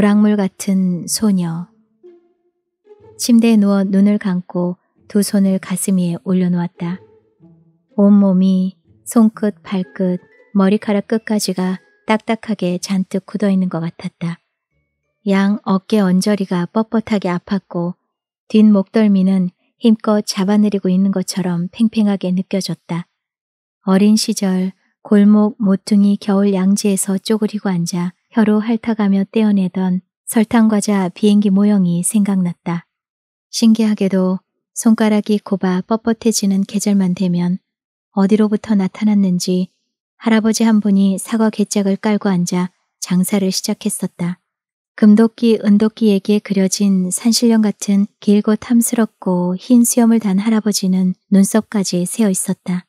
도랑물 같은 소녀. 침대에 누워 눈을 감고 두 손을 가슴 위에 올려놓았다. 온몸이 손끝, 발끝, 머리카락 끝까지가 딱딱하게 잔뜩 굳어있는 것 같았다. 양 어깨 언저리가 뻣뻣하게 아팠고 뒷목덜미는 힘껏 잡아내리고 있는 것처럼 팽팽하게 느껴졌다. 어린 시절 골목 모퉁이 겨울 양지에서 쪼그리고 앉아 혀로 핥아가며 떼어내던 설탕과자 비행기 모형이 생각났다. 신기하게도 손가락이 고바 뻣뻣해지는 계절만 되면 어디로부터 나타났는지 할아버지 한 분이 사과 개짝을 깔고 앉아 장사를 시작했었다. 금도끼, 은도끼에게 그려진 산신령 같은 길고 탐스럽고 흰 수염을 단 할아버지는 눈썹까지 세어 있었다.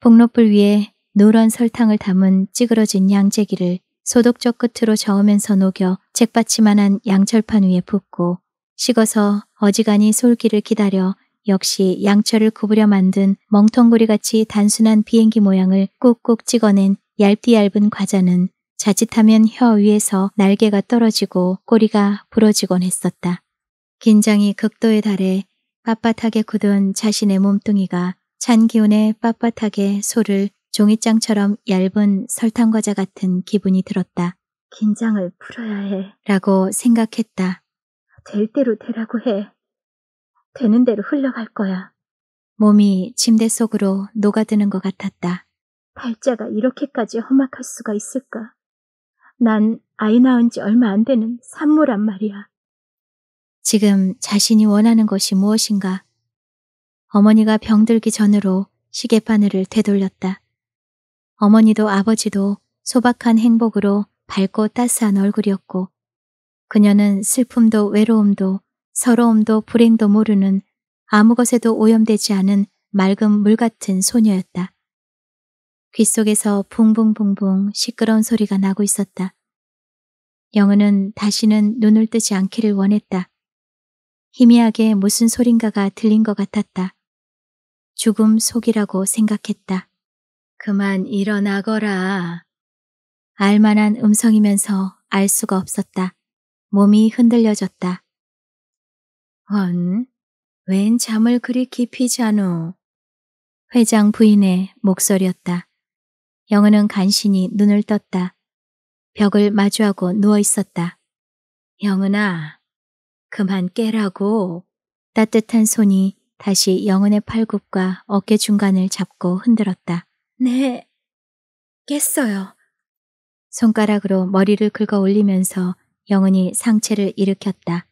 폭로불 위에 노란 설탕을 담은 찌그러진 양재기를 소독적 끝으로 저으면서 녹여 책받침만한 양철판 위에 붓고 식어서 어지간히 솔기를 기다려 역시 양철을 구부려 만든 멍텅구리같이 단순한 비행기 모양을 꾹꾹 찍어낸 얇디얇은 과자는 자칫하면 혀 위에서 날개가 떨어지고 꼬리가 부러지곤 했었다. 긴장이 극도에 달해 빳빳하게 굳은 자신의 몸뚱이가 찬 기운에 빳빳하게 소를 종이장처럼 얇은 설탕과자 같은 기분이 들었다. 긴장을 풀어야 해. 라고 생각했다. 될 대로 되라고 해. 되는 대로 흘러갈 거야. 몸이 침대 속으로 녹아드는 것 같았다. 팔자가 이렇게까지 험악할 수가 있을까? 난 아이 낳은 지 얼마 안 되는 산모란 말이야. 지금 자신이 원하는 것이 무엇인가? 어머니가 병들기 전으로 시계바늘을 되돌렸다. 어머니도 아버지도 소박한 행복으로 밝고 따스한 얼굴이었고 그녀는 슬픔도 외로움도 서러움도 불행도 모르는 아무 것에도 오염되지 않은 맑은 물 같은 소녀였다. 귓속에서 붕붕붕붕 시끄러운 소리가 나고 있었다. 영은은 다시는 눈을 뜨지 않기를 원했다. 희미하게 무슨 소린가가 들린 것 같았다. 죽음 속이라고 생각했다. 그만 일어나거라. 알만한 음성이면서 알 수가 없었다. 몸이 흔들려졌다. 헌, 웬 잠을 그리 깊이 자노? 회장 부인의 목소리였다. 영은은 간신히 눈을 떴다. 벽을 마주하고 누워 있었다. 영은아, 그만 깨라고. 따뜻한 손이 다시 영은의 팔굽과 어깨 중간을 잡고 흔들었다. 네, 깼어요. 손가락으로 머리를 긁어 올리면서 영은이 상체를 일으켰다.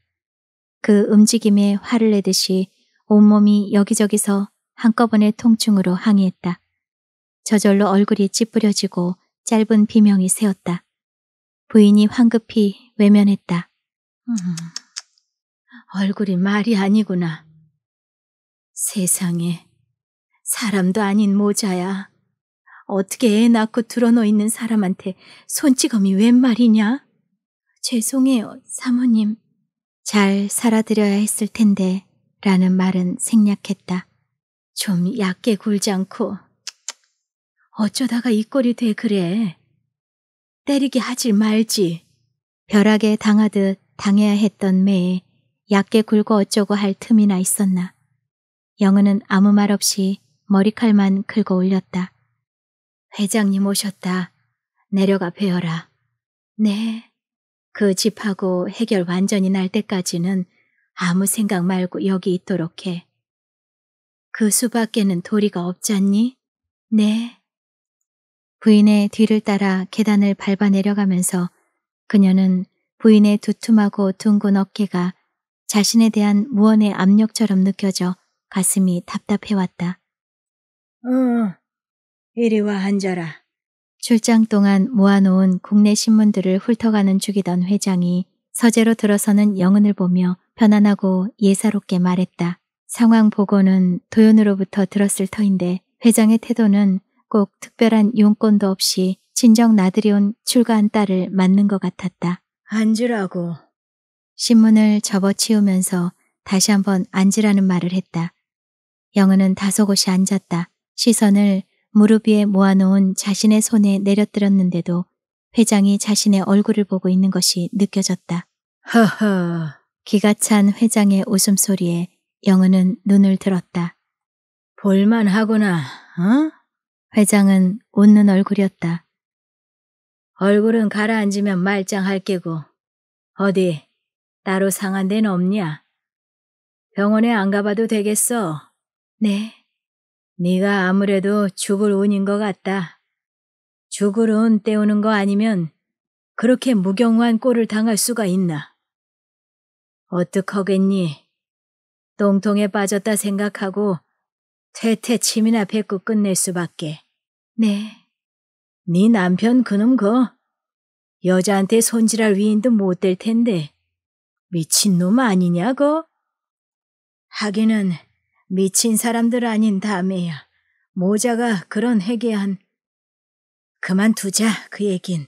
그 움직임에 화를 내듯이 온몸이 여기저기서 한꺼번에 통증으로 항의했다. 저절로 얼굴이 찌푸려지고 짧은 비명이 새었다. 부인이 황급히 외면했다. 음, 얼굴이 말이 아니구나. 세상에 사람도 아닌 모자야. 어떻게 애 낳고 드러누워 있는 사람한테 손찌검이 웬 말이냐? 죄송해요, 사모님. 잘 살아드려야 했을 텐데 라는 말은 생략했다. 좀 얕게 굴지 않고 어쩌다가 이 꼴이 돼 그래. 때리게 하질 말지. 벼락에 당하듯 당해야 했던 매에 얕게 굴고 어쩌고 할 틈이나 있었나. 영은은 아무 말 없이 머리칼만 긁어 올렸다. 회장님 오셨다. 내려가 뵈어라. 네. 그 집하고 해결 완전히 날 때까지는 아무 생각 말고 여기 있도록 해. 그 수밖에는 도리가 없잖니? 네. 부인의 뒤를 따라 계단을 밟아 내려가면서 그녀는 부인의 두툼하고 둥근 어깨가 자신에 대한 무언의 압력처럼 느껴져 가슴이 답답해왔다. 응, 이리와 앉아라. 출장 동안 모아놓은 국내 신문들을 훑어가는 중이던 회장이 서재로 들어서는 영은을 보며 편안하고 예사롭게 말했다. 상황 보고는 도연으로부터 들었을 터인데 회장의 태도는 꼭 특별한 용건도 없이 친정 나들이 온 출가한 딸을 맞는 것 같았다. 앉으라고. 신문을 접어치우면서 다시 한번 앉으라는 말을 했다. 영은은 다소곳이 앉았다. 시선을 무릎 위에 모아놓은 자신의 손에 내려뜨렸는데도 회장이 자신의 얼굴을 보고 있는 것이 느껴졌다. 허허. 기가 찬 회장의 웃음소리에 영은은 눈을 들었다. 볼만하구나, 어? 회장은 웃는 얼굴이었다. 얼굴은 가라앉으면 말짱할 게고 어디 따로 상한 데는 없냐? 병원에 안 가봐도 되겠어? 네, 네가 아무래도 죽을 운인 것 같다. 죽을 운 때우는 거 아니면 그렇게 무경한 꼴을 당할 수가 있나. 어떡하겠니? 똥통에 빠졌다 생각하고 퇴퇴 침이나 뱉고 끝낼 수밖에. 네. 네 남편 그놈 거. 여자한테 손질할 위인도 못 될 텐데. 미친놈 아니냐고? 하기는 미친 사람들 아닌 다음에야 모자가 그런 해괴한 그만두자 그 얘긴.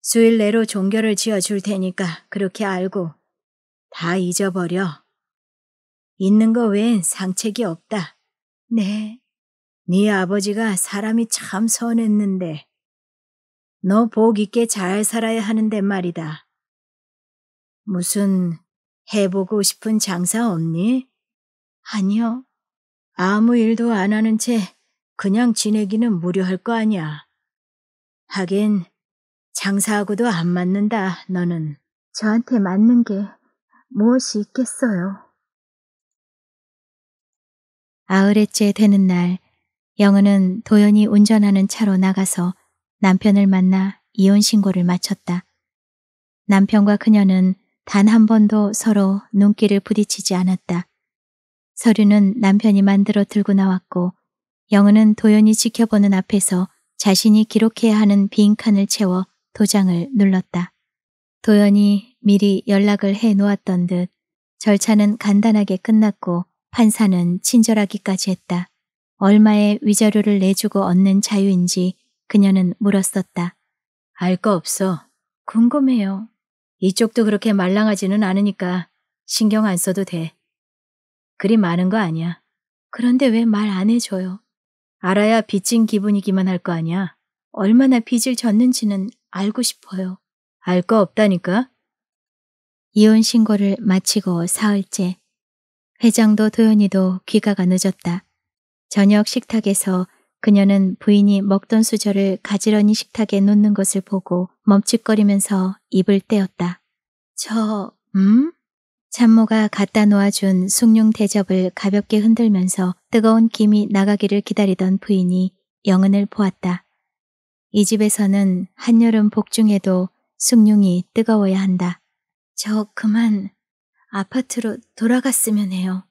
수일 내로 종결을 지어줄 테니까 그렇게 알고 다 잊어버려. 있는 거 외엔 상책이 없다. 네. 네 아버지가 사람이 참 선했는데 너 복 있게 잘 살아야 하는데 말이다. 무슨 해보고 싶은 장사 없니? 아니요. 아무 일도 안 하는 채 그냥 지내기는 무료할 거 아니야. 하긴 장사하고도 안 맞는다, 너는. 저한테 맞는 게 무엇이 있겠어요. 아흘레째 되는 날 영은은 도연이 운전하는 차로 나가서 남편을 만나 이혼 신고를 마쳤다. 남편과 그녀는 단 한 번도 서로 눈길을 부딪히지 않았다. 서류는 남편이 만들어 들고 나왔고 영은은 도연이 지켜보는 앞에서 자신이 기록해야 하는 빈 칸을 채워 도장을 눌렀다. 도연이 미리 연락을 해 놓았던 듯 절차는 간단하게 끝났고 판사는 친절하기까지 했다. 얼마의 위자료를 내주고 얻는 자유인지 그녀는 물었었다. 알 거 없어. 궁금해요. 이쪽도 그렇게 말랑하지는 않으니까 신경 안 써도 돼. 그리 많은 거 아니야. 그런데 왜 말 안 해줘요? 알아야 빚진 기분이기만 할 거 아니야. 얼마나 빚을 졌는지는 알고 싶어요. 알 거 없다니까? 이혼 신고를 마치고 사흘째 회장도 도연이도 귀가가 늦었다. 저녁 식탁에서 그녀는 부인이 먹던 수저를 가지런히 식탁에 놓는 것을 보고 멈칫거리면서 입을 떼었다. 저, 음? 참모가 갖다 놓아준 숭늉 대접을 가볍게 흔들면서 뜨거운 김이 나가기를 기다리던 부인이 영은을 보았다. 이 집에서는 한여름 복중에도 숭늉이 뜨거워야 한다. 저 그만 아파트로 돌아갔으면 해요.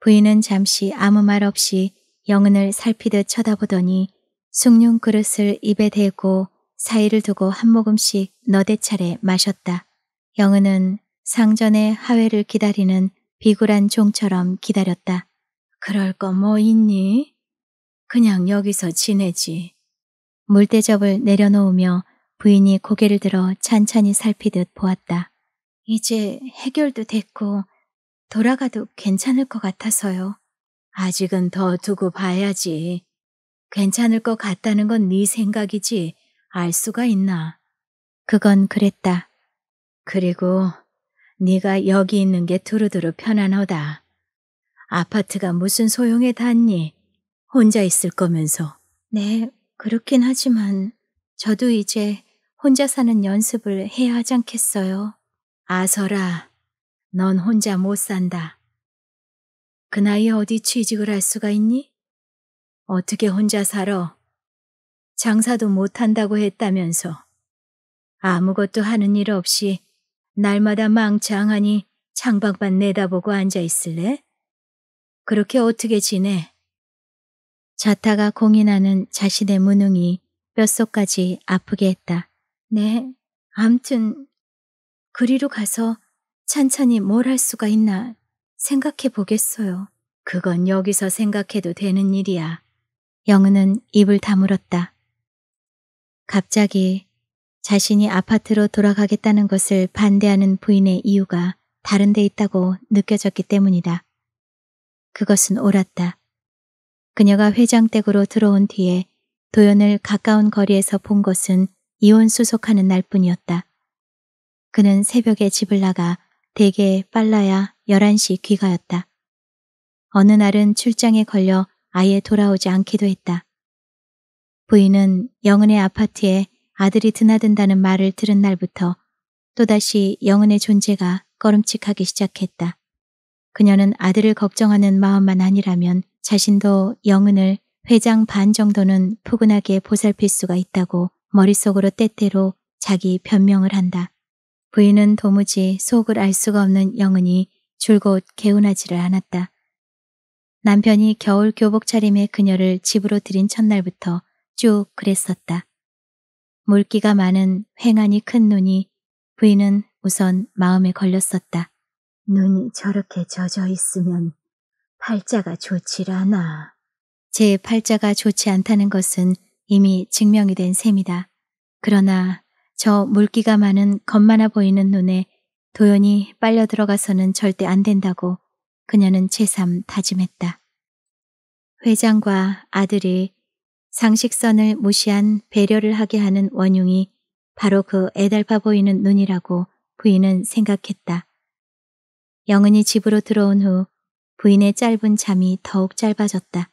부인은 잠시 아무 말 없이 영은을 살피듯 쳐다보더니 숭늉 그릇을 입에 대고 사이를 두고 한 모금씩 너댓 차례 마셨다. 영은은 상전의 하회를 기다리는 비굴한 종처럼 기다렸다. 그럴 거 뭐 있니? 그냥 여기서 지내지. 물대접을 내려놓으며 부인이 고개를 들어 찬찬히 살피듯 보았다. 이제 해결도 됐고 돌아가도 괜찮을 것 같아서요. 아직은 더 두고 봐야지. 괜찮을 것 같다는 건 네 생각이지 알 수가 있나. 그건 그랬다. 그리고 네가 여기 있는 게 두루두루 편안하다. 아파트가 무슨 소용에 닿니? 혼자 있을 거면서. 네, 그렇긴 하지만 저도 이제 혼자 사는 연습을 해야 하지 않겠어요. 아서라, 넌 혼자 못 산다. 그 나이에 어디 취직을 할 수가 있니? 어떻게 혼자 살아? 장사도 못한다고 했다면서. 아무것도 하는 일 없이 날마다 망창하니 창밖만 내다보고 앉아있을래? 그렇게 어떻게 지내? 자타가 공인하는 자신의 무능이 뼛속까지 아프게 했다. 네, 암튼 그리로 가서 찬찬히 뭘 할 수가 있나 생각해 보겠어요. 그건 여기서 생각해도 되는 일이야. 영은은 입을 다물었다. 갑자기 자신이 아파트로 돌아가겠다는 것을 반대하는 부인의 이유가 다른 데 있다고 느껴졌기 때문이다. 그것은 옳았다. 그녀가 회장댁으로 들어온 뒤에 도연을 가까운 거리에서 본 것은 이혼 수속하는 날뿐이었다. 그는 새벽에 집을 나가 대개 빨라야 11시 귀가였다. 어느 날은 출장에 걸려 아예 돌아오지 않기도 했다. 부인은 영은의 아파트에 아들이 드나든다는 말을 들은 날부터 또다시 영은의 존재가 꺼름칙하기 시작했다. 그녀는 아들을 걱정하는 마음만 아니라면 자신도 영은을 회장 반 정도는 포근하게 보살필 수가 있다고 머릿속으로 때때로 자기 변명을 한다. 부인은 도무지 속을 알 수가 없는 영은이 줄곧 개운하지를 않았다. 남편이 겨울 교복 차림에 그녀를 집으로 들인 첫날부터 쭉 그랬었다. 물기가 많은 횡하니 큰 눈이 부인은 우선 마음에 걸렸었다. 눈이 저렇게 젖어 있으면 팔자가 좋질 않아. 제 팔자가 좋지 않다는 것은 이미 증명이 된 셈이다. 그러나 저 물기가 많은 겁만아 보이는 눈에 도연이 빨려 들어가서는 절대 안 된다고 그녀는 제삼 다짐했다. 회장과 아들이 상식선을 무시한 배려를 하게 하는 원흉이 바로 그 애달파 보이는 눈이라고 부인은 생각했다. 영은이 집으로 들어온 후 부인의 짧은 잠이 더욱 짧아졌다.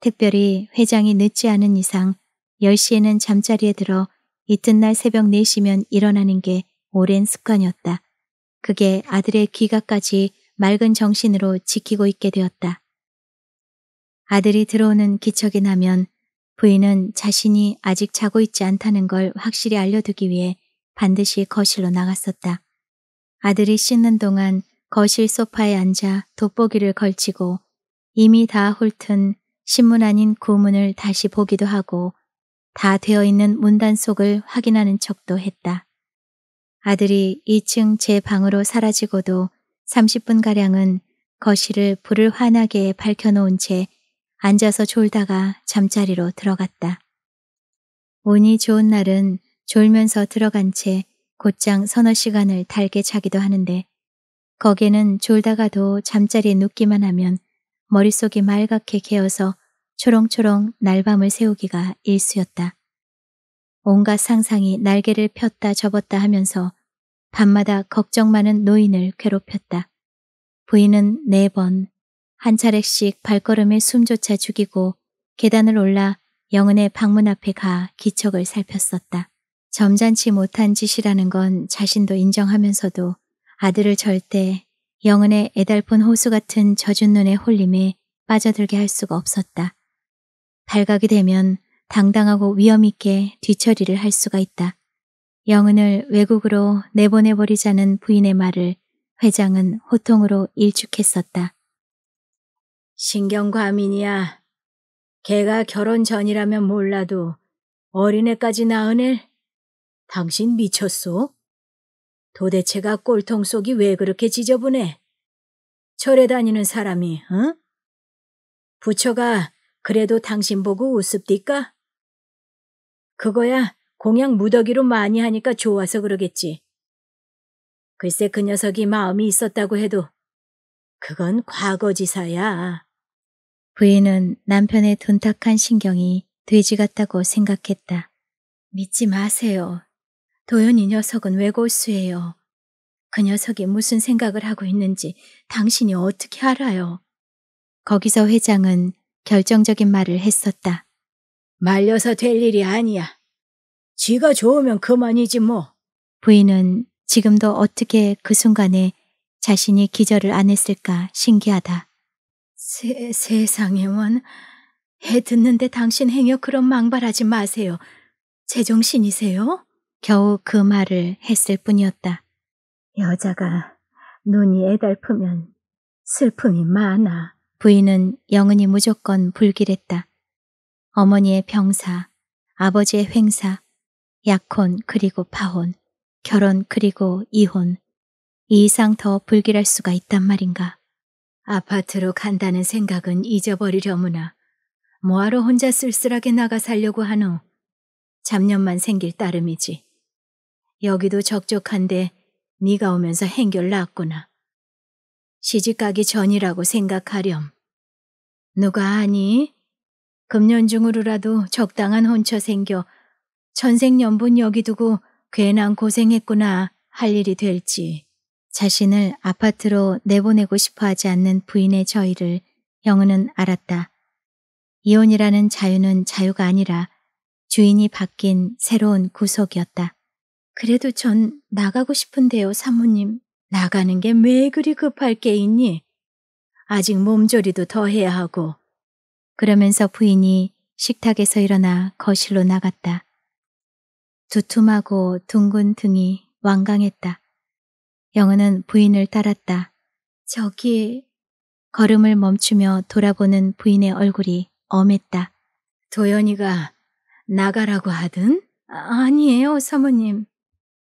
특별히 회장이 늦지 않은 이상 10시에는 잠자리에 들어 이튿날 새벽 4시면 일어나는 게 오랜 습관이었다. 그게 아들의 귀가까지 맑은 정신으로 지키고 있게 되었다. 아들이 들어오는 기척이 나면 부인은 자신이 아직 자고 있지 않다는 걸 확실히 알려두기 위해 반드시 거실로 나갔었다. 아들이 씻는 동안 거실 소파에 앉아 돋보기를 걸치고 이미 다 훑은 신문 아닌 구문을 다시 보기도 하고 다 되어 있는 문단 속을 확인하는 척도 했다. 아들이 2층 제 방으로 사라지고도 30분가량은 거실을 불을 환하게 밝혀놓은 채 앉아서 졸다가 잠자리로 들어갔다. 운이 좋은 날은 졸면서 들어간 채 곧장 서너 시간을 달게 자기도 하는데 거기는 에 졸다가도 잠자리에 눕기만 하면 머릿속이 말갛게 개어서 초롱초롱 날밤을 세우기가 일쑤였다. 온갖 상상이 날개를 폈다 접었다 하면서 밤마다 걱정 많은 노인을 괴롭혔다. 부인은 네 번, 한 차례씩 발걸음에 숨조차 죽이고 계단을 올라 영은의 방문 앞에 가 기척을 살폈었다. 점잖지 못한 짓이라는 건 자신도 인정하면서도 아들을 절대 영은의 애달픈 호수 같은 젖은 눈의 홀림에 빠져들게 할 수가 없었다. 발각이 되면 당당하고 위험있게 뒤처리를 할 수가 있다. 영은을 외국으로 내보내버리자는 부인의 말을 회장은 호통으로 일축했었다. 신경과민이야. 걔가 결혼 전이라면 몰라도 어린애까지 낳은 애 당신 미쳤소? 도대체가 꼴통 속이 왜 그렇게 지저분해? 절에 다니는 사람이, 응? 부처가 그래도 당신 보고 우습디까 그거야 공양 무더기로 많이 하니까 좋아서 그러겠지. 글쎄 그 녀석이 마음이 있었다고 해도 그건 과거지사야. 부인은 남편의 둔탁한 신경이 돼지 같다고 생각했다. 믿지 마세요. 도연 이 녀석은 왜골수예요. 그 녀석이 무슨 생각을 하고 있는지 당신이 어떻게 알아요? 거기서 회장은 결정적인 말을 했었다. 말려서 될 일이 아니야. 지가 좋으면 그만이지 뭐. 부인은 지금도 어떻게 그 순간에 자신이 기절을 안 했을까 신기하다. 세, 세상에 원. 해 듣는데 당신 행여 그런 망발하지 마세요. 제정신이세요? 겨우 그 말을 했을 뿐이었다. 여자가 눈이 애달프면 슬픔이 많아. 부인은 영은이 무조건 불길했다. 어머니의 병사, 아버지의 횡사, 약혼 그리고 파혼, 결혼 그리고 이혼. 이 이상 더 불길할 수가 있단 말인가. 아파트로 간다는 생각은 잊어버리려무나 뭐하러 혼자 쓸쓸하게 나가 살려고 한후 잡념만 생길 따름이지. 여기도 적적한데 네가 오면서 행결 났구나. 시집가기 전이라고 생각하렴. 누가 아니? 금년 중으로라도 적당한 혼처 생겨 천생연분 여기 두고 괜한 고생했구나 할 일이 될지. 자신을 아파트로 내보내고 싶어 하지 않는 부인의 저희를 영은은 알았다. 이혼이라는 자유는 자유가 아니라 주인이 바뀐 새로운 구속이었다. 그래도 전 나가고 싶은데요, 사모님. 나가는 게 왜 그리 급할 게 있니? 아직 몸조리도 더 해야 하고. 그러면서 부인이 식탁에서 일어나 거실로 나갔다. 두툼하고 둥근 등이 완강했다. 영은은 부인을 따랐다. 저기... 걸음을 멈추며 돌아보는 부인의 얼굴이 엄했다. 도연이가 나가라고 하든? 아, 아니에요, 사모님.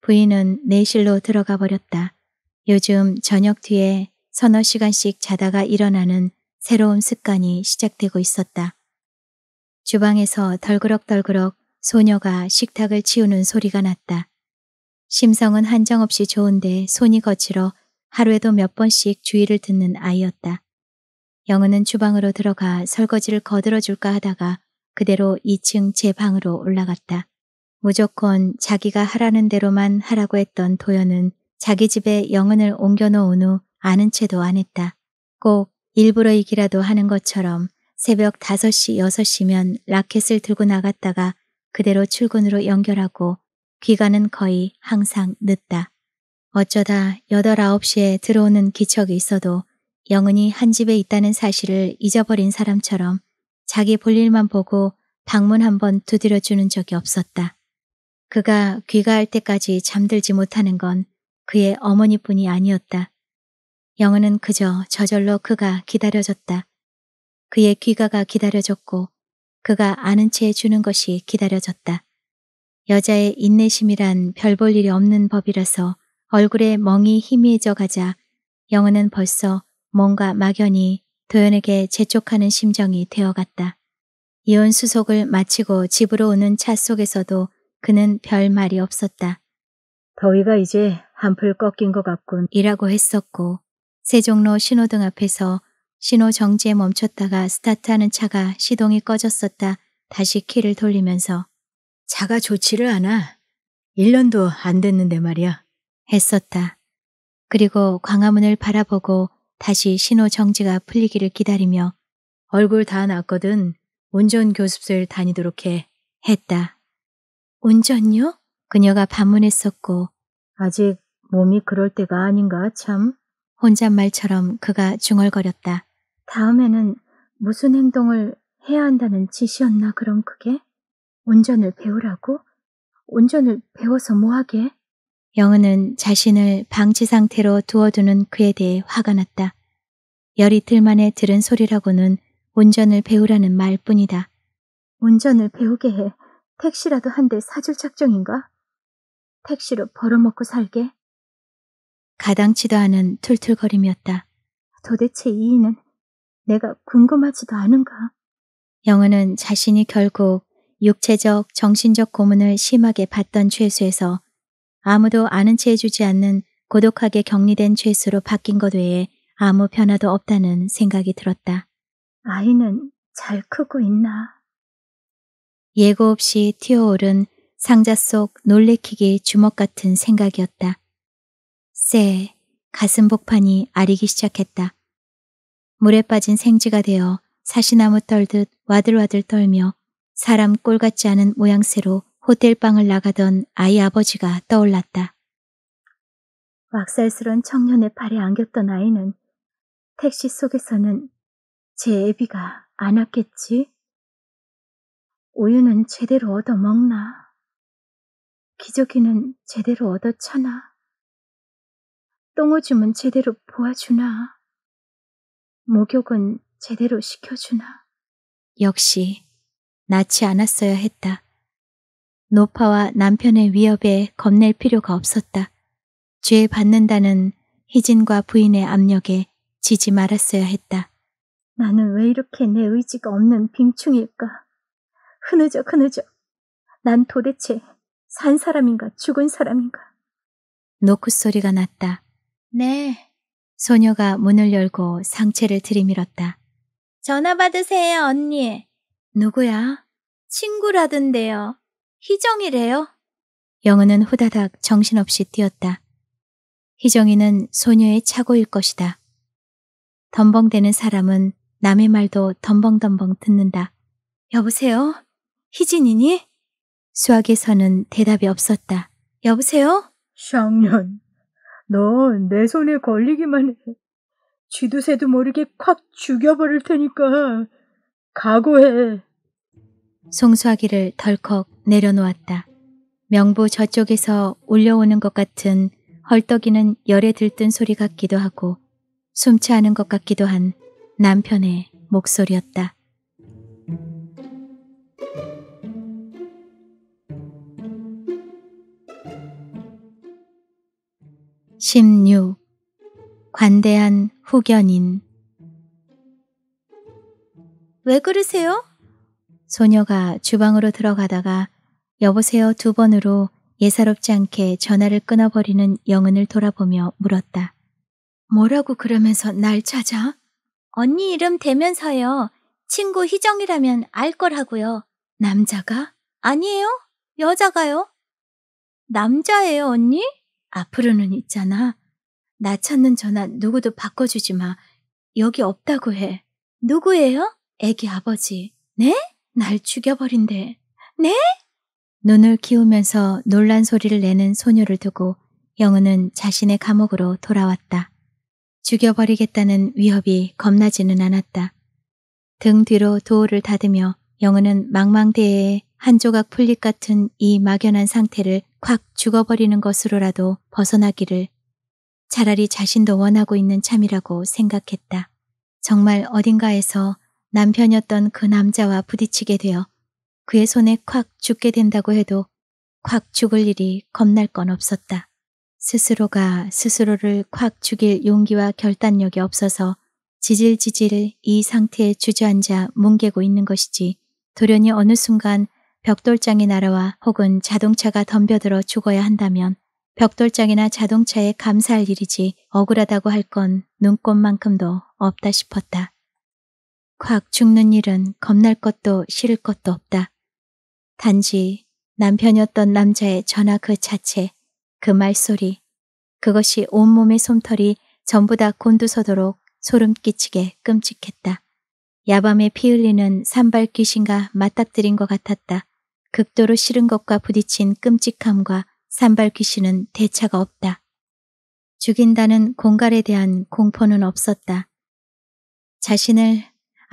부인은 내실로 들어가 버렸다. 요즘 저녁 뒤에 서너 시간씩 자다가 일어나는 새로운 습관이 시작되고 있었다. 주방에서 덜그럭덜그럭 소녀가 식탁을 치우는 소리가 났다. 심성은 한정없이 좋은데 손이 거칠어 하루에도 몇 번씩 주의를 듣는 아이였다. 영은은 주방으로 들어가 설거지를 거들어줄까 하다가 그대로 2층 제 방으로 올라갔다. 무조건 자기가 하라는 대로만 하라고 했던 도연은 자기 집에 영은을 옮겨놓은 후 아는 채도 안 했다. 꼭 일부러 이기라도 하는 것처럼 새벽 5시, 6시면 라켓을 들고 나갔다가 그대로 출근으로 연결하고 귀가는 거의 항상 늦다. 어쩌다 8, 9시에 들어오는 기척이 있어도 영은이 한 집에 있다는 사실을 잊어버린 사람처럼 자기 볼일만 보고 방문 한번 두드려주는 적이 없었다. 그가 귀가할 때까지 잠들지 못하는 건 그의 어머니뿐이 아니었다. 영은은 그저 저절로 그가 기다려졌다. 그의 귀가가 기다려졌고 그가 아는 채 주는 것이 기다려졌다. 여자의 인내심이란 별 볼 일이 없는 법이라서 얼굴에 멍이 희미해져 가자 영은은 벌써 뭔가 막연히 도연에게 재촉하는 심정이 되어갔다. 이혼 수속을 마치고 집으로 오는 차 속에서도 그는 별 말이 없었다. 더위가 이제 한풀 꺾인 것 같군 이라고 했었고 세종로 신호등 앞에서 신호 정지에 멈췄다가 스타트하는 차가 시동이 꺼졌었다 다시 키를 돌리면서 자가 좋지를 않아. 1년도 안 됐는데 말이야. 했었다. 그리고 광화문을 바라보고 다시 신호 정지가 풀리기를 기다리며 얼굴 다 났거든 운전교습소를 다니도록 해. 했다. 운전요? 그녀가 반문했었고 아직 몸이 그럴 때가 아닌가 참. 혼잣말처럼 그가 중얼거렸다. 다음에는 무슨 행동을 해야 한다는 짓이었나 그럼 그게? 운전을 배우라고? 운전을 배워서 뭐하게? 영은은 자신을 방치 상태로 두어두는 그에 대해 화가 났다. 열이틀 만에 들은 소리라고는 운전을 배우라는 말뿐이다. 운전을 배우게 해. 택시라도 한 대 사줄 작정인가? 택시로 벌어먹고 살게. 가당치도 않은 툴툴거림이었다. 도대체 이인은 내가 궁금하지도 않은가? 영은은 자신이 결국 육체적, 정신적 고문을 심하게 받던 최수에서 아무도 아는 채 해주지 않는 고독하게 격리된 최수로 바뀐 것 외에 아무 변화도 없다는 생각이 들었다. 아이는 잘 크고 있나? 예고 없이 튀어오른 상자 속 놀래키기 주먹 같은 생각이었다. 쎄, 가슴 복판이 아리기 시작했다. 물에 빠진 생쥐가 되어 사시나무 떨듯 와들와들 떨며 사람 꼴 같지 않은 모양새로 호텔방을 나가던 아이 아버지가 떠올랐다. 왁살스런 청년의 팔에 안겼던 아이는 택시 속에서는 제 애비가 안았겠지? 우유는 제대로 얻어먹나? 기저귀는 제대로 얻어차나? 똥오줌은 제대로 보아주나? 목욕은 제대로 시켜주나? 역시 낳지 않았어야 했다. 노파와 남편의 위협에 겁낼 필요가 없었다. 죄 받는다는 희진과 부인의 압력에 지지 말았어야 했다. 나는 왜 이렇게 내 의지가 없는 빙충일까? 흐느적 흐느적. 난 도대체 산 사람인가 죽은 사람인가? 노크 소리가 났다. 네. 소녀가 문을 열고 상체를 들이밀었다. 전화 받으세요, 언니. 누구야? 친구라던데요. 희정이래요. 영은은 후다닥 정신없이 뛰었다. 희정이는 소녀의 착오일 것이다. 덤벙대는 사람은 남의 말도 덤벙덤벙 듣는다. 여보세요? 희진이니? 수학에서는 대답이 없었다. 여보세요? 샹년넌 내 손에 걸리기만 해. 쥐도 새도 모르게 콱 죽여버릴 테니까 각오해. 송수화기를 덜컥 내려놓았다. 명부 저쪽에서 올려오는 것 같은 헐떡이는 열에 들뜬 소리 같기도 하고 숨차 않은 것 같기도 한 남편의 목소리였다. 16. 관대한 후견인 왜 그러세요? 소녀가 주방으로 들어가다가 여보세요 두 번으로 예사롭지 않게 전화를 끊어버리는 영은을 돌아보며 물었다. 뭐라고 그러면서 날 찾아? 언니 이름 대면서요. 친구 희정이라면 알 거라고요. 남자가? 아니에요. 여자가요. 남자예요, 언니? 앞으로는 있잖아. 나 찾는 전화 누구도 바꿔주지 마. 여기 없다고 해. 누구예요? 애기 아버지. 네? 날 죽여버린대. 네? 눈을 키우면서 놀란 소리를 내는 소녀를 두고 영은는 자신의 감옥으로 돌아왔다. 죽여버리겠다는 위협이 겁나지는 않았다. 등 뒤로 도우를 닫으며 영은는 망망대해에 한 조각 풀잎 같은 이 막연한 상태를 확 죽어버리는 것으로라도 벗어나기를 차라리 자신도 원하고 있는 참이라고 생각했다. 정말 어딘가에서 남편이었던 그 남자와 부딪히게 되어 그의 손에 콱 죽게 된다고 해도 콱 죽을 일이 겁날 건 없었다. 스스로가 스스로를 콱 죽일 용기와 결단력이 없어서 지질지질 이 상태에 주저앉아 뭉개고 있는 것이지 도련히 어느 순간 벽돌장이 날아와 혹은 자동차가 덤벼들어 죽어야 한다면 벽돌장이나 자동차에 감사할 일이지 억울하다고 할 건눈꽃만큼도 없다 싶었다. 곽 죽는 일은 겁날 것도 싫을 것도 없다. 단지 남편이었던 남자의 전화 그 자체, 그 말소리, 그것이 온몸의 솜털이 전부 다 곤두서도록 소름 끼치게 끔찍했다. 야밤에 피 흘리는 산발 귀신과 맞닥뜨린 것 같았다. 극도로 싫은 것과 부딪힌 끔찍함과 산발 귀신은 대차가 없다. 죽인다는 공갈에 대한 공포는 없었다. 자신을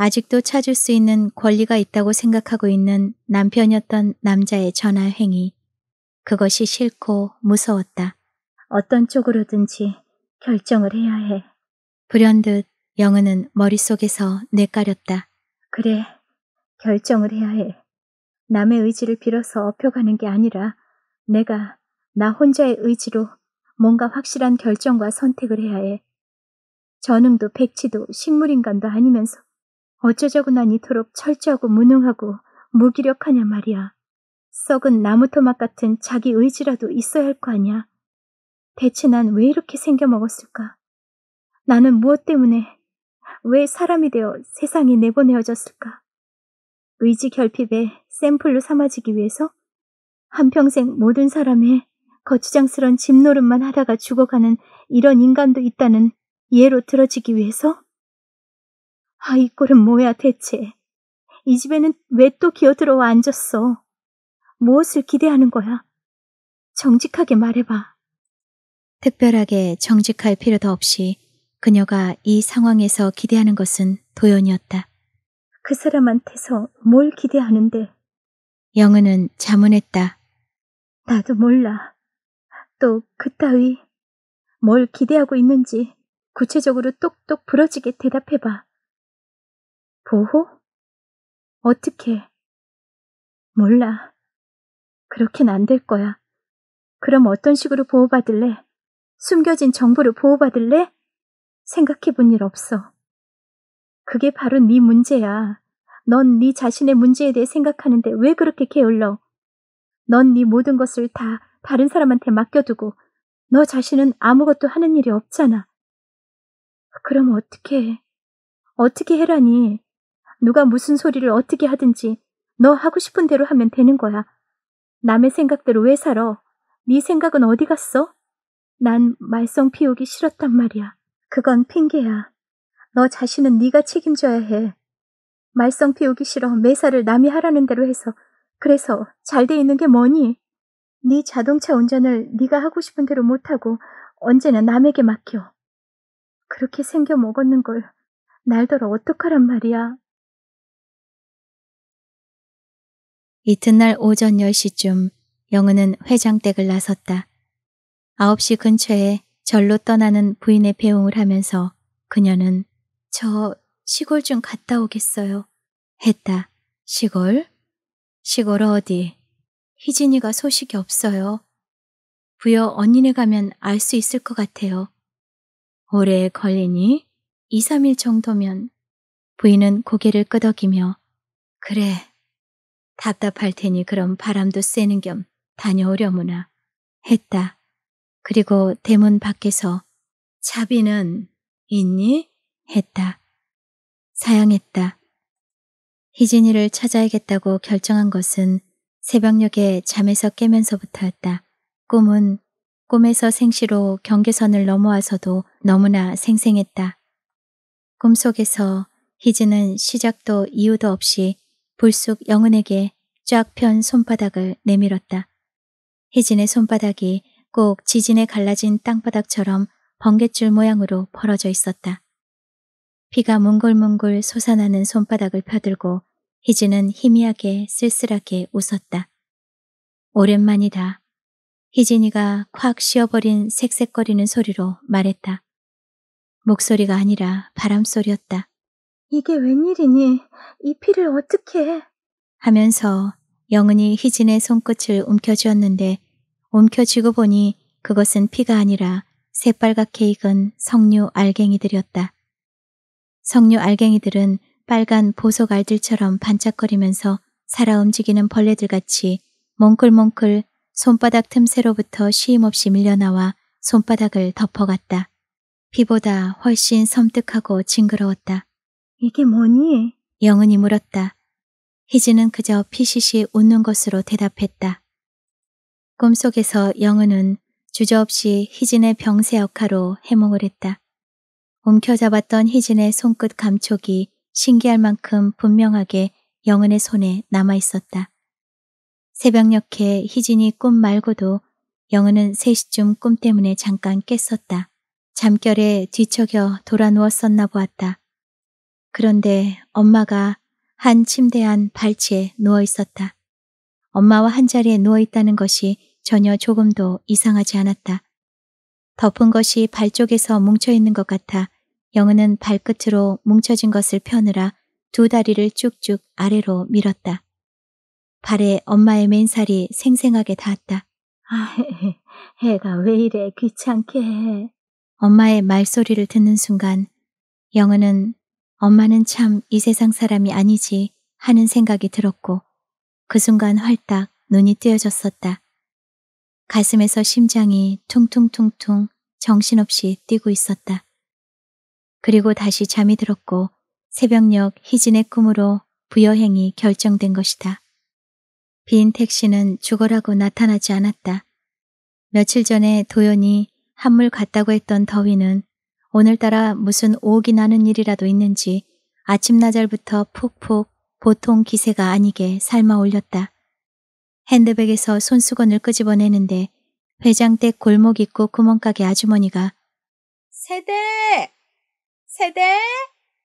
아직도 찾을 수 있는 권리가 있다고 생각하고 있는 남편이었던 남자의 전화 행위. 그것이 싫고 무서웠다. 어떤 쪽으로든지 결정을 해야 해. 불현듯 영은은 머릿속에서 내까렸다. 그래, 결정을 해야 해. 남의 의지를 빌어서 업혀가는 게 아니라 내가 나 혼자의 의지로 뭔가 확실한 결정과 선택을 해야 해. 전음도 백치도 식물인간도 아니면서 어쩌자고 난 이토록 철저하고 무능하고 무기력하냐 말이야. 썩은 나무토막 같은 자기 의지라도 있어야 할 거 아니야. 대체 난 왜 이렇게 생겨 먹었을까? 나는 무엇 때문에 왜 사람이 되어 세상에 내보내어졌을까? 의지 결핍에 샘플로 삼아지기 위해서 한평생 모든 사람의 거추장스런 집노릇만 하다가 죽어가는 이런 인간도 있다는 예로 들어지기 위해서? 아, 이 꼴은 뭐야 대체. 이 집에는 왜 또 기어들어와 앉았어? 무엇을 기대하는 거야? 정직하게 말해봐. 특별하게 정직할 필요도 없이 그녀가 이 상황에서 기대하는 것은 도연이었다. 그 사람한테서 뭘 기대하는데? 영은은 자문했다. 나도 몰라. 또 그따위 뭘 기대하고 있는지 구체적으로 똑똑 부러지게 대답해봐. 보호? 어떻게? 몰라. 그렇긴 안될 거야. 그럼 어떤 식으로 보호받을래? 숨겨진 정보를 보호받을래? 생각해본 일 없어. 그게 바로 네 문제야. 넌 네 자신의 문제에 대해 생각하는데 왜 그렇게 게을러? 넌 네 모든 것을 다 다른 사람한테 맡겨두고 너 자신은 아무것도 하는 일이 없잖아. 그럼 어떻게 해? 어떻게 해라니? 누가 무슨 소리를 어떻게 하든지 너 하고 싶은 대로 하면 되는 거야. 남의 생각대로 왜 살아? 네 생각은 어디 갔어? 난 말썽 피우기 싫었단 말이야. 그건 핑계야. 너 자신은 네가 책임져야 해. 말썽 피우기 싫어 매사를 남이 하라는 대로 해서 그래서 잘 돼 있는 게 뭐니? 네 자동차 운전을 네가 하고 싶은 대로 못하고 언제나 남에게 맡겨. 그렇게 생겨 먹었는 걸 날더러 어떡하란 말이야. 이튿날 오전 10시쯤 영은은 회장댁을 나섰다. 9시 근처에 절로 떠나는 부인의 배웅을 하면서 그녀는 저 시골 좀 갔다 오겠어요. 했다. 시골? 시골 어디? 희진이가 소식이 없어요. 부여 언니네 가면 알 수 있을 것 같아요. 오래 걸리니? 2, 3일 정도면 부인은 고개를 끄덕이며 그래 답답할 테니 그럼 바람도 쐬는 겸 다녀오려무나 했다. 그리고 대문 밖에서 차비는 있니? 했다. 사양했다. 희진이를 찾아야겠다고 결정한 것은 새벽녘에 잠에서 깨면서부터였다. 꿈은 꿈에서 생시로 경계선을 넘어와서도 너무나 생생했다. 꿈속에서 희진은 시작도 이유도 없이 불쑥 영은에게 쫙 편 손바닥을 내밀었다. 희진의 손바닥이 꼭 지진에 갈라진 땅바닥처럼 번갯줄 모양으로 벌어져 있었다. 피가 뭉글뭉글 솟아나는 손바닥을 펴들고 희진은 희미하게 쓸쓸하게 웃었다. 오랜만이다. 희진이가 콱 쉬어버린 색색거리는 소리로 말했다. 목소리가 아니라 바람소리였다. 이게 웬일이니? 이 피를 어떻게 해? 하면서 영은이 희진의 손끝을 움켜쥐었는데 움켜쥐고 보니 그것은 피가 아니라 새빨갛게 익은 석류 알갱이들이었다. 석류 알갱이들은 빨간 보석 알들처럼 반짝거리면서 살아 움직이는 벌레들같이 몽글몽글 손바닥 틈새로부터 쉼없이 밀려나와 손바닥을 덮어갔다. 피보다 훨씬 섬뜩하고 징그러웠다. 이게 뭐니? 영은이 물었다. 희진은 그저 피시시 웃는 것으로 대답했다. 꿈속에서 영은은 주저없이 희진의 병세 역할로 해몽을 했다. 움켜잡았던 희진의 손끝 감촉이 신기할 만큼 분명하게 영은의 손에 남아있었다. 새벽녘에 희진이 꿈 말고도 영은은 3시쯤 꿈 때문에 잠깐 깼었다. 잠결에 뒤척여 돌아 누웠었나 보았다. 그런데 엄마가 한 침대 안 발치에 누워 있었다. 엄마와 한 자리에 누워 있다는 것이 전혀 조금도 이상하지 않았다. 덮은 것이 발 쪽에서 뭉쳐 있는 것 같아 영은은 발끝으로 뭉쳐진 것을 펴느라 두 다리를 쭉쭉 아래로 밀었다. 발에 엄마의 맨살이 생생하게 닿았다. 아, 애가 왜 이래 귀찮게 해. 엄마의 말소리를 듣는 순간 영은은 엄마는 참 이 세상 사람이 아니지 하는 생각이 들었고 그 순간 활딱 눈이 뜨여졌었다. 가슴에서 심장이 퉁퉁퉁퉁 정신없이 뛰고 있었다. 그리고 다시 잠이 들었고 새벽녘 희진의 꿈으로 부여행이 결정된 것이다. 빈 택시는 죽어라고 나타나지 않았다. 며칠 전에 도연이 한물 갔다고 했던 더위는 오늘따라 무슨 오기 나는 일이라도 있는지 아침나절부터 푹푹 보통 기세가 아니게 삶아 올렸다. 핸드백에서 손수건을 끄집어내는데 회장댁 골목 입구 구멍가게 아주머니가 세대! 세대!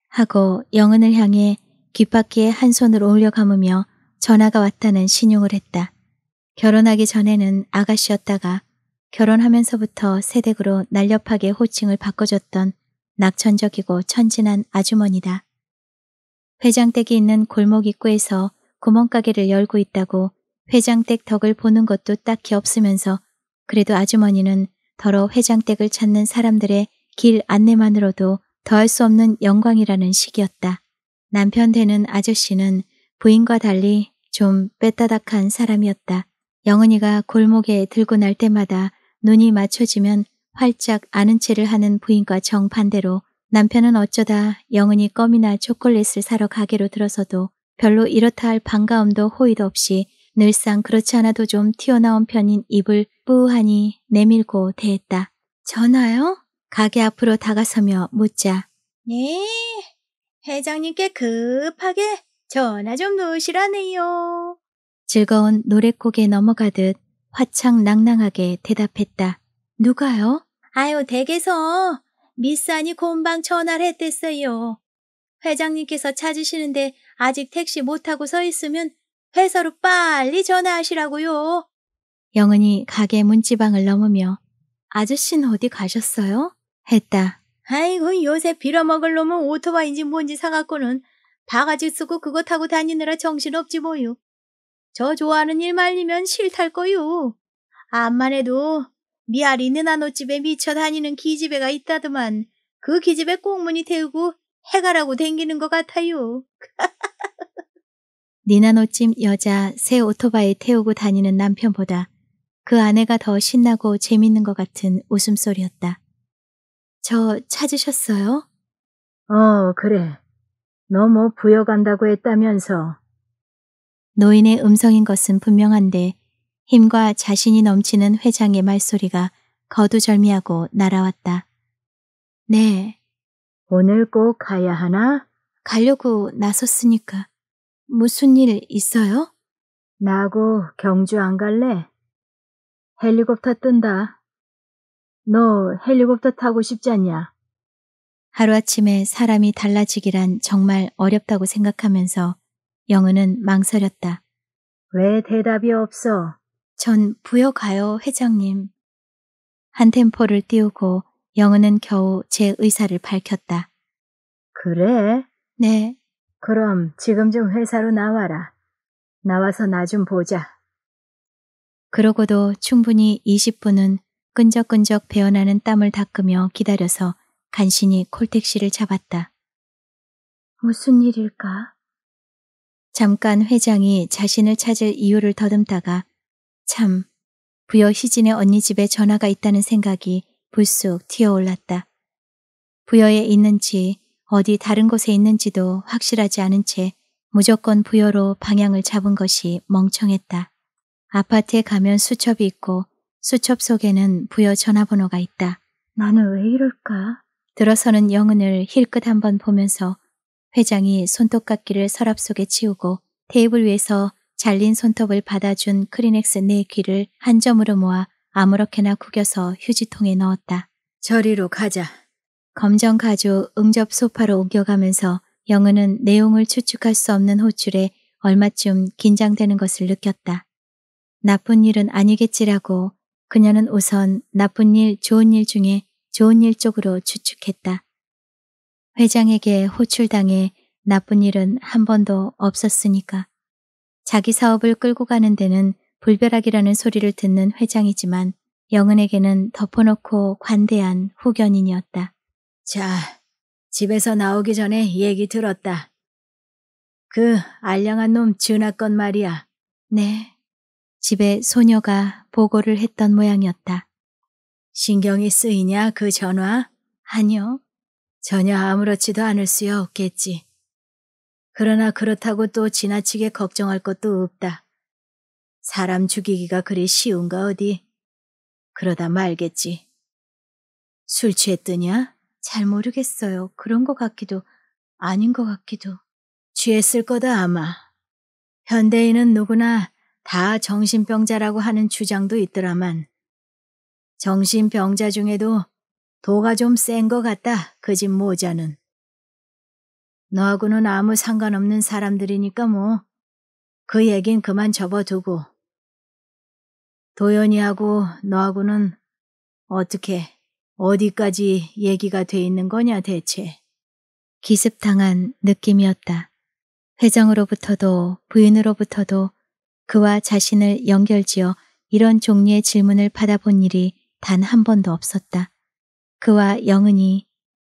하고 영은을 향해 귓바퀴에 한 손을 올려 감으며 전화가 왔다는 신용을 했다. 결혼하기 전에는 아가씨였다가 결혼하면서부터 세댁으로 날렵하게 호칭을 바꿔줬던 낙천적이고 천진한 아주머니다. 회장댁이 있는 골목 입구에서 구멍가게를 열고 있다고 회장댁 덕을 보는 것도 딱히 없으면서 그래도 아주머니는 더러 회장댁을 찾는 사람들의 길 안내만으로도 더할 수 없는 영광이라는 식이었다. 남편 되는 아저씨는 부인과 달리 좀 빼따닥한 사람이었다. 영은이가 골목에 들고 날 때마다 눈이 맞춰지면 활짝 아는 채를 하는 부인과 정반대로 남편은 어쩌다 영은이 껌이나 초콜릿을 사러 가게로 들어서도 별로 이렇다 할 반가움도 호의도 없이 늘상 그렇지 않아도 좀 튀어나온 편인 입을 뿌하니 내밀고 대했다. 전화요? 가게 앞으로 다가서며 묻자. 네, 회장님께 급하게 전화 좀 놓으시라네요. 즐거운 노래곡에 넘어가듯 화창 낭낭하게 대답했다. 누가요? 아유, 댁에서 미산이 스 곰방 전화를 했댔어요. 회장님께서 찾으시는데 아직 택시 못 타고 서 있으면 회사로 빨리 전화하시라고요. 영은이 가게 문지방을 넘으며 아저씨는 어디 가셨어요? 했다. 아이고 요새 빌어먹을 놈은 오토바이인지 뭔지 사갖고는 바가지 쓰고 그거 타고 다니느라 정신없지 뭐요. 저 좋아하는 일 말리면 싫탈 거요. 암만 해도 미아리는한노집에 미쳐 다니는 기집애가 있다더만 그 기집애 꽁무니 태우고 해가라고 댕기는 것 같아요. 니나노찜 여자 새 오토바이 태우고 다니는 남편보다 그 아내가 더 신나고 재밌는 것 같은 웃음소리였다. 저 찾으셨어요? 어, 그래. 너 뭐 부여간다고 했다면서. 노인의 음성인 것은 분명한데 힘과 자신이 넘치는 회장의 말소리가 거두절미하고 날아왔다. 네. 오늘 꼭 가야 하나? 가려고 나섰으니까. 무슨 일 있어요? 나고 경주 안 갈래? 헬리콥터 뜬다. 너 헬리콥터 타고 싶지 않냐? 하루아침에 사람이 달라지기란 정말 어렵다고 생각하면서 영은은 망설였다. 왜 대답이 없어? 전 부여가요, 회장님. 한 템포를 띄우고 영은은 겨우 제 의사를 밝혔다. 그래? 네. 그럼 지금 좀 회사로 나와라. 나와서 나 좀 보자. 그러고도 충분히 20분은 끈적끈적 배어나는 땀을 닦으며 기다려서 간신히 콜택시를 잡았다. 무슨 일일까? 잠깐 회장이 자신을 찾을 이유를 더듬다가 참 부여 희진의 언니 집에 전화가 있다는 생각이 불쑥 튀어올랐다. 부여에 있는지 어디 다른 곳에 있는지도 확실하지 않은 채 무조건 부여로 방향을 잡은 것이 멍청했다. 아파트에 가면 수첩이 있고 수첩 속에는 부여 전화번호가 있다. 나는 왜 이럴까? 들어서는 영은을 힐끗 한번 보면서 회장이 손톱깎이를 서랍 속에 치우고 테이블 위에서 잘린 손톱을 받아준 크리넥스 네 귀를 한 점으로 모아 아무렇게나 구겨서 휴지통에 넣었다. 저리로 가자. 검정 가죽 응접 소파로 옮겨가면서 영은은 내용을 추측할 수 없는 호출에 얼마쯤 긴장되는 것을 느꼈다. 나쁜 일은 아니겠지라고 그녀는 우선 나쁜 일, 좋은 일 중에 좋은 일 쪽으로 추측했다. 회장에게 호출당해 나쁜 일은 한 번도 없었으니까. 자기 사업을 끌고 가는 데는 불벼락이라는 소리를 듣는 회장이지만 영은에게는 덮어놓고 관대한 후견인이었다. 자, 집에서 나오기 전에 얘기 들었다. 그 알량한 놈 준하 건 말이야. 네. 집에 소녀가 보고를 했던 모양이었다. 신경이 쓰이냐, 그 전화? 아니요. 전혀 아무렇지도 않을 수야 없겠지. 그러나 그렇다고 또 지나치게 걱정할 것도 없다. 사람 죽이기가 그리 쉬운가 어디. 그러다 말겠지. 술 취했더냐? 잘 모르겠어요. 그런 것 같기도 아닌 것 같기도. 취했을 거다 아마. 현대인은 누구나 다 정신병자라고 하는 주장도 있더라만. 정신병자 중에도 도가 좀 센 것 같다. 그 집 모자는. 너하고는 아무 상관없는 사람들이니까 뭐. 그 얘긴 그만 접어두고. 도연이하고 너하고는 어떻게 어디까지 얘기가 돼 있는 거냐 대체. 기습당한 느낌이었다. 회장으로부터도 부인으로부터도 그와 자신을 연결지어 이런 종류의 질문을 받아본 일이 단 한 번도 없었다. 그와 영은이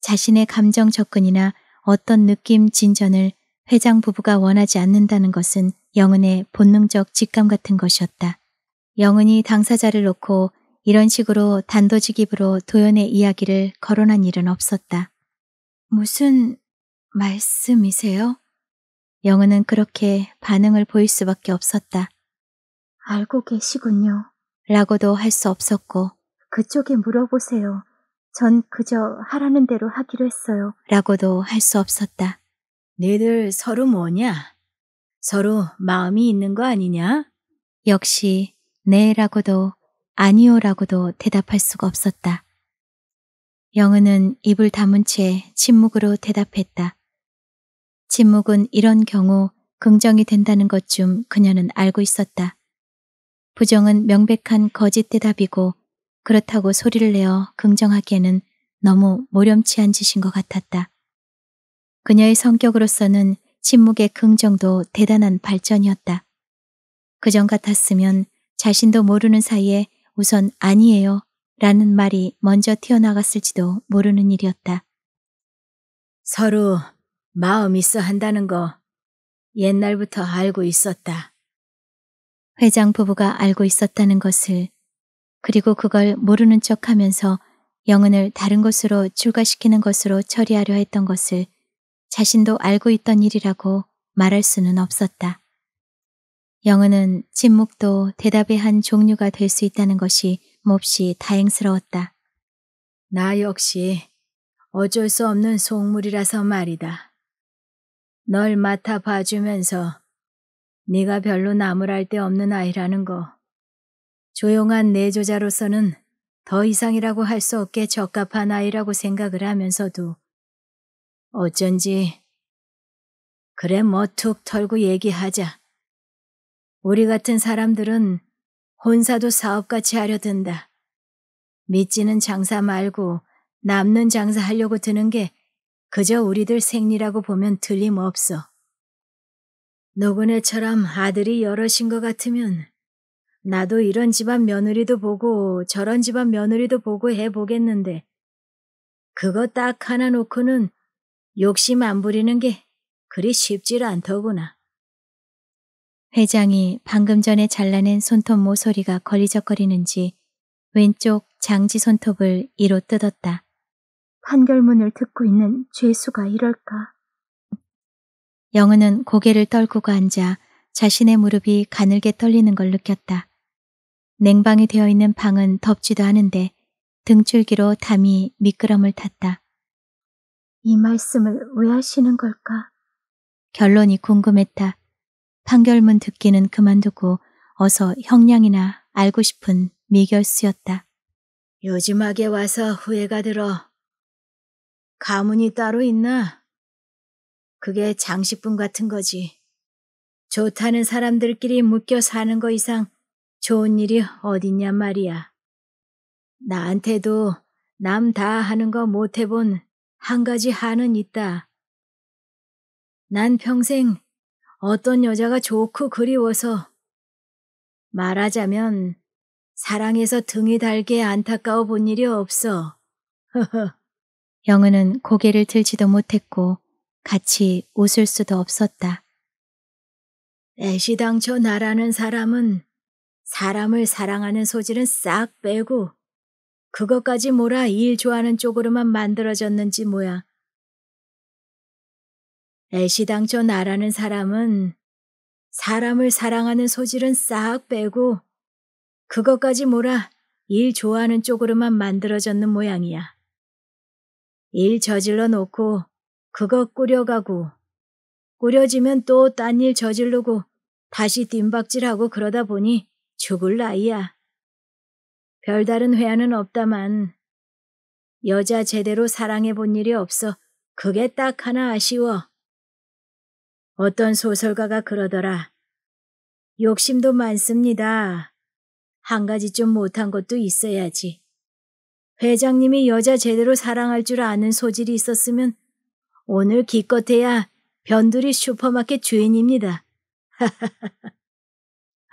자신의 감정 접근이나 어떤 느낌 진전을 회장 부부가 원하지 않는다는 것은 영은의 본능적 직감 같은 것이었다. 영은이 당사자를 놓고 이런 식으로 단도직입으로 도연의 이야기를 거론한 일은 없었다. 무슨 말씀이세요? 영은은 그렇게 반응을 보일 수밖에 없었다. 알고 계시군요. 라고도 할 수 없었고 그쪽에 물어보세요. 전 그저 하라는 대로 하기로 했어요. 라고도 할 수 없었다. 네들 서로 뭐냐? 서로 마음이 있는 거 아니냐? 역시 네라고도 아니오라고도 대답할 수가 없었다. 영은은 입을 다문 채 침묵으로 대답했다. 침묵은 이런 경우 긍정이 된다는 것좀 그녀는 알고 있었다. 부정은 명백한 거짓 대답이고 그렇다고 소리를 내어 긍정하기에는 너무 모렴치한 짓인 것 같았다. 그녀의 성격으로서는 침묵의 긍정도 대단한 발전이었다. 그전 같았으면 자신도 모르는 사이에 우선 아니에요 라는 말이 먼저 튀어나갔을지도 모르는 일이었다. 서로 마음 있어 한다는 거 옛날부터 알고 있었다. 회장 부부가 알고 있었다는 것을 그리고 그걸 모르는 척 하면서 영은을 다른 곳으로 출가시키는 것으로 처리하려 했던 것을 자신도 알고 있던 일이라고 말할 수는 없었다. 영은은 침묵도 대답의 한 종류가 될 수 있다는 것이 몹시 다행스러웠다. 나 역시 어쩔 수 없는 속물이라서 말이다. 널 맡아 봐주면서 네가 별로 나무랄 데 없는 아이라는 거 조용한 내조자로서는 더 이상이라고 할 수 없게 적합한 아이라고 생각을 하면서도 어쩐지 그래 뭐 툭 털고 얘기하자. 우리 같은 사람들은 혼사도 사업같이 하려 든다. 믿지는 장사 말고 남는 장사 하려고 드는 게 그저 우리들 생리라고 보면 틀림없어. 노근네처럼 아들이 여럿인 것 같으면 나도 이런 집안 며느리도 보고 저런 집안 며느리도 보고 해보겠는데 그거 딱 하나 놓고는 욕심 안 부리는 게 그리 쉽질 않더구나. 회장이 방금 전에 잘라낸 손톱 모서리가 걸리적거리는지 왼쪽 장지 손톱을 이로 뜯었다. 판결문을 듣고 있는 죄수가 이럴까? 영은은 고개를 떨구고 앉아 자신의 무릎이 가늘게 떨리는 걸 느꼈다. 냉방이 되어 있는 방은 덥지도 않은데 등줄기로 담이 미끄럼을 탔다. 이 말씀을 왜 하시는 걸까? 결론이 궁금했다. 판결문 듣기는 그만두고 어서 형량이나 알고 싶은 미결수였다. 요즘하게 와서 후회가 들어. 가문이 따로 있나? 그게 장식품 같은 거지. 좋다는 사람들끼리 묶여 사는 거 이상 좋은 일이 어딨냐 말이야. 나한테도 남 다 하는 거 못 해본 한 가지 한은 있다. 난 평생 어떤 여자가 좋고 그리워서 말하자면 사랑해서 등이 달게 안타까워 본 일이 없어. 허허. 영은은 고개를 들지도 못했고 같이 웃을 수도 없었다. 애시당초 나라는 사람은 사람을 사랑하는 소질은 싹 빼고 그것까지 몰아 일 좋아하는 쪽으로만 만들어졌는지 뭐야. 애시당초 나라는 사람은 사람을 사랑하는 소질은 싹 빼고 그것까지 몰아 일 좋아하는 쪽으로만 만들어졌는 모양이야. 일 저질러 놓고 그거 꾸려가고 꾸려지면 또 딴 일 저질르고 다시 뜀박질하고 그러다 보니 죽을 나이야. 별다른 회한은 없다만 여자 제대로 사랑해 본 일이 없어 그게 딱 하나 아쉬워. 어떤 소설가가 그러더라. 욕심도 많습니다. 한 가지 좀 못한 것도 있어야지. 회장님이 여자 제대로 사랑할 줄 아는 소질이 있었으면 오늘 기껏해야 변두리 슈퍼마켓 주인입니다. 하하하하.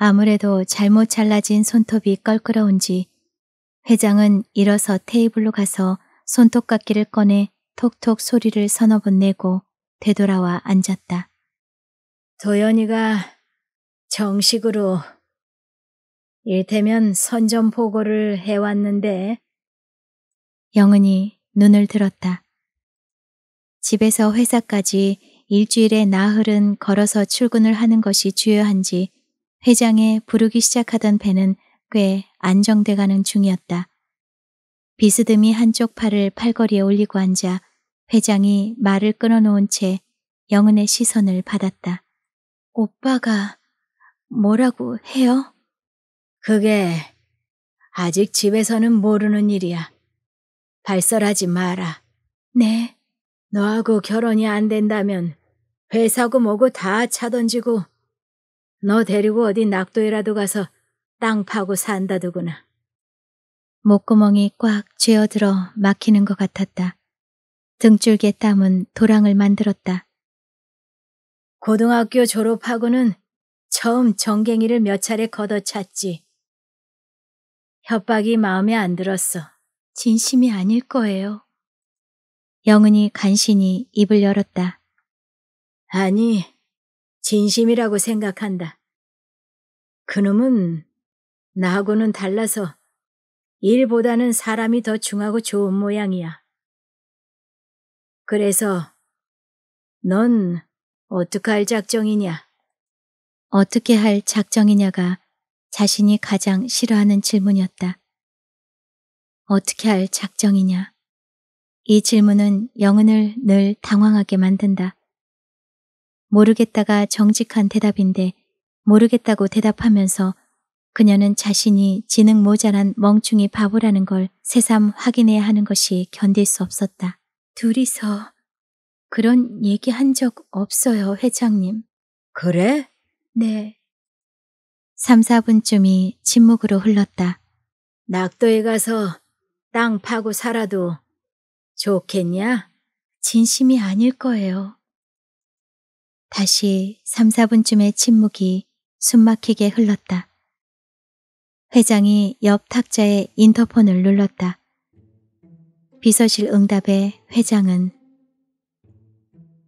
아무래도 잘못 잘라진 손톱이 껄끄러운지 회장은 일어서 테이블로 가서 손톱깎이를 꺼내 톡톡 소리를 서너 번 내고 되돌아와 앉았다. 도연이가 정식으로 일테면 선전 보고를 해왔는데 영은이 눈을 들었다. 집에서 회사까지 일주일에 나흘은 걸어서 출근을 하는 것이 주요한지 회장에 부르기 시작하던 배는 꽤 안정돼가는 중이었다. 비스듬히 한쪽 팔을 팔걸이에 올리고 앉아 회장이 말을 끊어놓은 채 영은의 시선을 받았다. 오빠가 뭐라고 해요? 그게 아직 집에서는 모르는 일이야. 발설하지 마라. 네. 너하고 결혼이 안 된다면 회사고 뭐고 다 차던지고 너 데리고 어디 낙도에라도 가서 땅 파고 산다더구나. 목구멍이 꽉 죄어들어 막히는 것 같았다. 등줄기에 땀은 도랑을 만들었다. 고등학교 졸업하고는 처음 정갱이를 몇 차례 걷어찼지. 협박이 마음에 안 들었어. 진심이 아닐 거예요. 영은이 간신히 입을 열었다. 아니, 진심이라고 생각한다. 그놈은 나하고는 달라서 일보다는 사람이 더 중하고 좋은 모양이야. 그래서 넌 어떻게 할 작정이냐? 어떻게 할 작정이냐가 자신이 가장 싫어하는 질문이었다. 어떻게 할 작정이냐? 이 질문은 영은을 늘 당황하게 만든다. 모르겠다가 정직한 대답인데 모르겠다고 대답하면서 그녀는 자신이 지능 모자란 멍충이 바보라는 걸 새삼 확인해야 하는 것이 견딜 수 없었다. 둘이서 그런 얘기 한 적 없어요, 회장님. 그래? 네. 3, 4분쯤이 침묵으로 흘렀다. 낙도에 가서 땅 파고 살아도 좋겠냐? 진심이 아닐 거예요. 다시 3, 4분쯤의 침묵이 숨막히게 흘렀다. 회장이 옆 탁자에 인터폰을 눌렀다. 비서실 응답에 회장은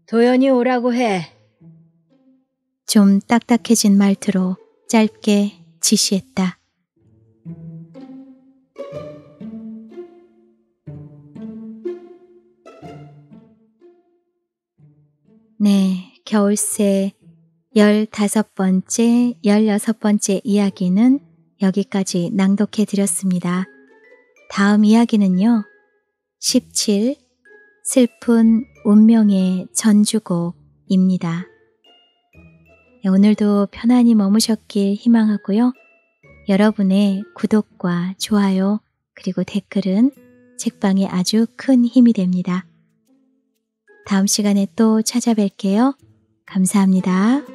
도연이 오라고 해. 좀 딱딱해진 말투로 짧게 지시했다. 네, 겨울새 열다섯 번째, 열여섯 번째 이야기는 여기까지 낭독해 드렸습니다. 다음 이야기는요. 17. 슬픈 운명의 전주곡입니다. 네, 오늘도 편안히 머무셨길 희망하고요. 여러분의 구독과 좋아요 그리고 댓글은 책방에 아주 큰 힘이 됩니다. 다음 시간에 또 찾아뵐게요. 감사합니다.